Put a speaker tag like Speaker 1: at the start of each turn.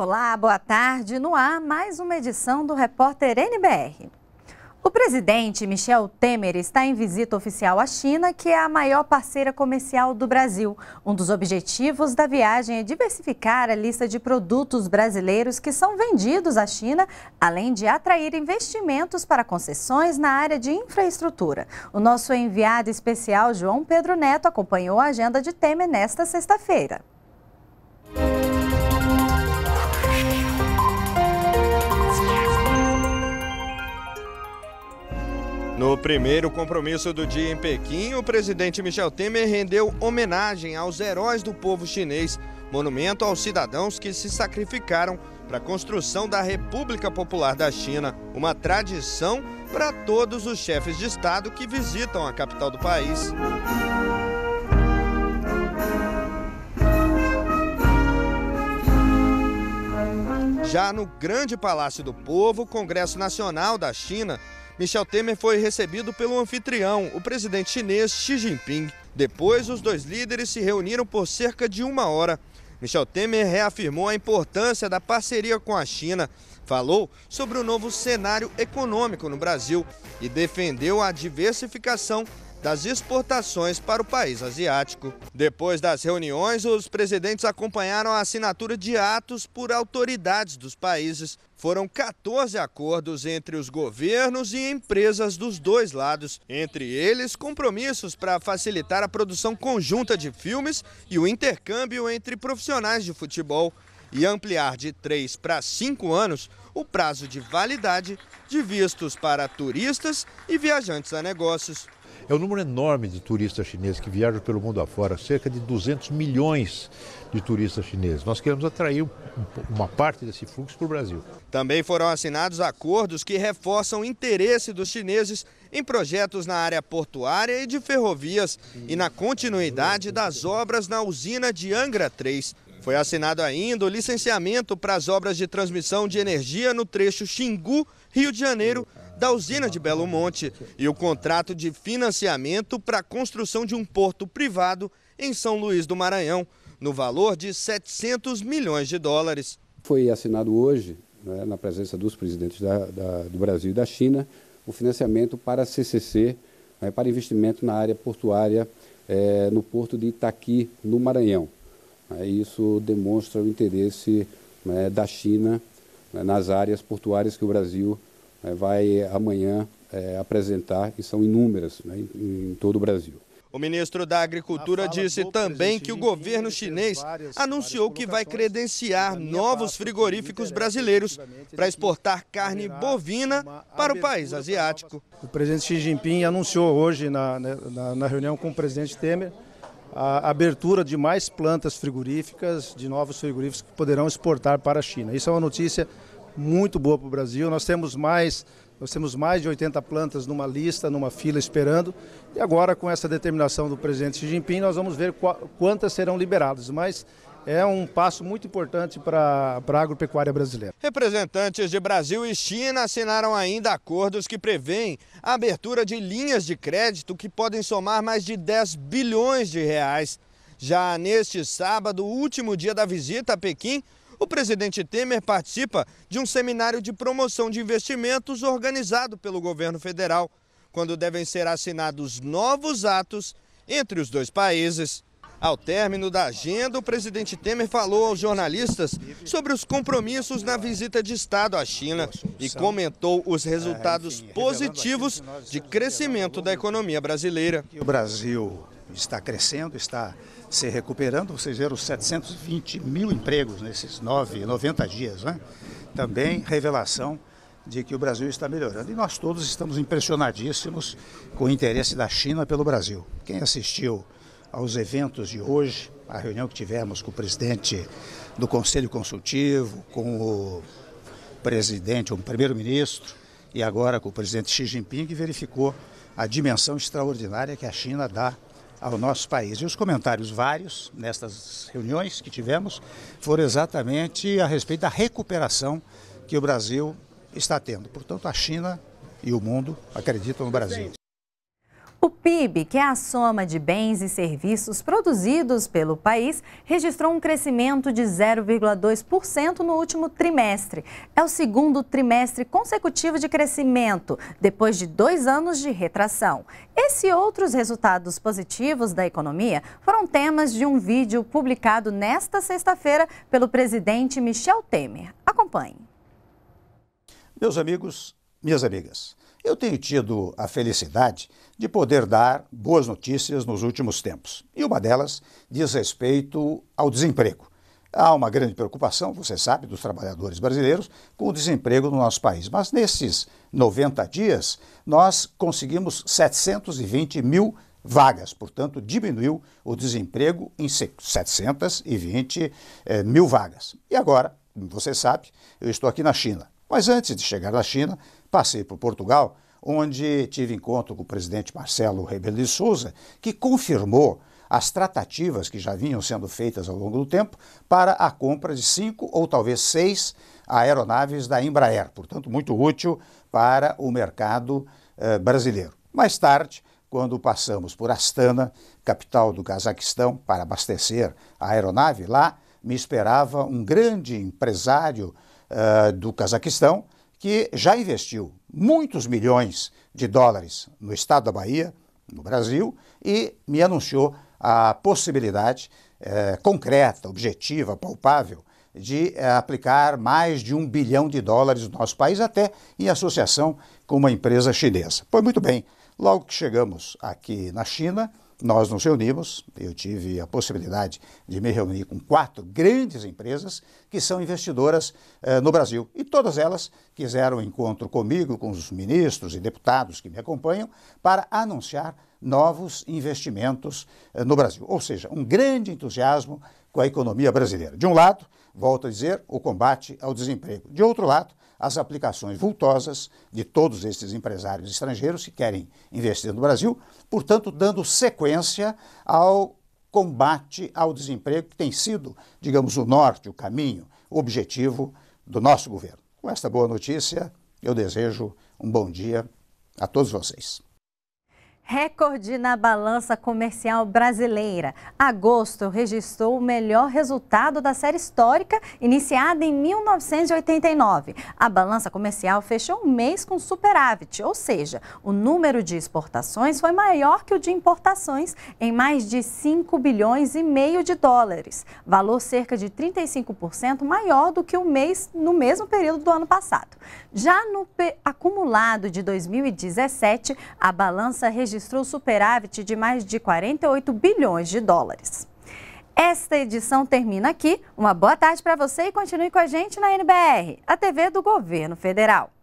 Speaker 1: Olá, boa tarde. No ar, mais uma edição do Repórter NBR. O presidente Michel Temer está em visita oficial à China, que é a maior parceira comercial do Brasil. Um dos objetivos da viagem é diversificar a lista de produtos brasileiros que são vendidos à China, além de atrair investimentos para concessões na área de infraestrutura. O nosso enviado especial, João Pedro Neto, acompanhou a agenda de Temer nesta sexta-feira.
Speaker 2: No primeiro compromisso do dia em Pequim, o presidente Michel Temer rendeu homenagem aos heróis do povo chinês, monumento aos cidadãos que se sacrificaram para a construção da República Popular da China, uma tradição para todos os chefes de Estado que visitam a capital do país. Já no Grande Palácio do Povo, o Congresso Nacional da China Michel Temer foi recebido pelo anfitrião, o presidente chinês Xi Jinping. Depois, os dois líderes se reuniram por cerca de uma hora. Michel Temer reafirmou a importância da parceria com a China, falou sobre o novo cenário econômico no Brasil e defendeu a diversificação das exportações para o país asiático. Depois das reuniões, os presidentes acompanharam a assinatura de atos por autoridades dos países. Foram 14 acordos entre os governos e empresas dos dois lados, entre eles compromissos para facilitar a produção conjunta de filmes e o intercâmbio entre profissionais de futebol e ampliar de três para cinco anos o prazo de validade de vistos para turistas e viajantes a negócios.
Speaker 3: É um número enorme de turistas chineses que viajam pelo mundo afora, cerca de 200 milhões de turistas chineses. Nós queremos atrair uma parte desse fluxo para o Brasil.
Speaker 2: Também foram assinados acordos que reforçam o interesse dos chineses em projetos na área portuária e de ferrovias e na continuidade das obras na usina de Angra 3. Foi assinado ainda o licenciamento para as obras de transmissão de energia no trecho Xingu, Rio de Janeiro, da usina de Belo Monte e o contrato de financiamento para a construção de um porto privado em São Luís do Maranhão, no valor de 700 milhões de dólares. Foi assinado hoje, né, na presença dos presidentes da, da, do Brasil e da China, o financiamento para a CCC, né, para investimento na área portuária é, no porto de Itaqui, no Maranhão. Né, isso demonstra o interesse né, da China né, nas áreas portuárias que o Brasil né, vai amanhã é, apresentar, e são inúmeras né, em, em todo o Brasil. O ministro da Agricultura disse também que o governo chinês anunciou que vai credenciar novos frigoríficos brasileiros para exportar carne bovina para o país asiático.
Speaker 3: O presidente Xi Jinping anunciou hoje, na, né, na, na reunião com o presidente Temer, a abertura de mais plantas frigoríficas, de novos frigoríficos que poderão exportar para a China. Isso é uma notícia muito boa para o Brasil. Nós temos mais nós temos mais de 80 plantas numa lista, numa fila esperando. E agora, com essa determinação do presidente Xi Jinping, nós vamos ver quantas serão liberadas. Mas é um passo muito importante para a agropecuária brasileira.
Speaker 2: Representantes de Brasil e China assinaram ainda acordos que prevêem a abertura de linhas de crédito que podem somar mais de 10 bilhões de reais. Já neste sábado, último dia da visita a Pequim, o presidente Temer participa de um seminário de promoção de investimentos organizado pelo governo federal, quando devem ser assinados novos atos entre os dois países. Ao término da agenda, o presidente Temer falou aos jornalistas sobre os compromissos na visita de Estado à China e comentou os resultados é, positivos de crescimento da economia
Speaker 3: brasileira. O Brasil está crescendo, está se recuperando. Vocês viram 720 mil empregos nesses 9, 90 dias. Né? Também revelação de que o Brasil está melhorando. E nós todos estamos impressionadíssimos com o interesse da China pelo Brasil. Quem assistiu aos eventos de hoje, a reunião que tivemos com o presidente do Conselho Consultivo, com o presidente, o primeiro-ministro, e agora com o presidente Xi Jinping, verificou a dimensão extraordinária que a China dá ao nosso país. E os comentários vários nestas reuniões que tivemos foram exatamente a respeito da recuperação que o Brasil
Speaker 1: está tendo. Portanto, a China e o mundo
Speaker 3: acreditam no Brasil.
Speaker 1: O PIB, que é a soma de bens e serviços produzidos pelo país, registrou um crescimento de 0,2% no último trimestre. É o segundo trimestre consecutivo de crescimento, depois de dois anos de retração. Esse e outros resultados positivos da economia foram temas de um vídeo publicado nesta sexta-feira pelo presidente Michel Temer. Acompanhe.
Speaker 3: Meus amigos, minhas amigas. Eu tenho tido a felicidade de poder dar boas notícias nos últimos tempos. E uma delas diz respeito ao desemprego. Há uma grande preocupação, você sabe, dos trabalhadores brasileiros com o desemprego no nosso país. Mas nesses 90 dias, nós conseguimos 720 mil vagas, portanto, diminuiu o desemprego em 720 eh, mil vagas. E agora, você sabe, eu estou aqui na China. Mas antes de chegar à China, passei por Portugal, onde tive encontro com o presidente Marcelo Rebelo de Souza, que confirmou as tratativas que já vinham sendo feitas ao longo do tempo para a compra de cinco ou talvez seis aeronaves da Embraer, portanto, muito útil para o mercado eh, brasileiro. Mais tarde, quando passamos por Astana, capital do Cazaquistão, para abastecer a aeronave, lá me esperava um grande empresário uh, do Cazaquistão, que já investiu muitos milhões de dólares no estado da Bahia, no Brasil, e me anunciou a possibilidade eh, concreta, objetiva, palpável, de eh, aplicar mais de um bilhão de dólares no nosso país, até em associação com uma empresa chinesa. Pois muito bem, logo que chegamos aqui na China, nós nos reunimos, eu tive a possibilidade de me reunir com quatro grandes empresas que são investidoras eh, no Brasil. E todas elas quiseram um encontro comigo, com os ministros e deputados que me acompanham, para anunciar novos investimentos eh, no Brasil. Ou seja, um grande entusiasmo com a economia brasileira. De um lado, volto a dizer, o combate ao desemprego. De outro lado, as aplicações vultosas de todos esses empresários estrangeiros que querem investir no Brasil, portanto, dando sequência ao combate ao desemprego que tem sido, digamos, o norte, o caminho, o objetivo do nosso governo. Com esta boa notícia, eu desejo um bom dia a todos vocês.
Speaker 1: Recorde na balança comercial brasileira. Agosto registrou o melhor resultado da série histórica iniciada em 1989. A balança comercial fechou o mês com superávit, ou seja, o número de exportações foi maior que o de importações em mais de 5 bilhões e meio de dólares, valor cerca de 35% maior do que o mês no mesmo período do ano passado. Já no acumulado de 2017, a balança registrou registrou superávit de mais de 48 bilhões de dólares. Esta edição termina aqui. Uma boa tarde para você e continue com a gente na NBR, a TV do Governo Federal.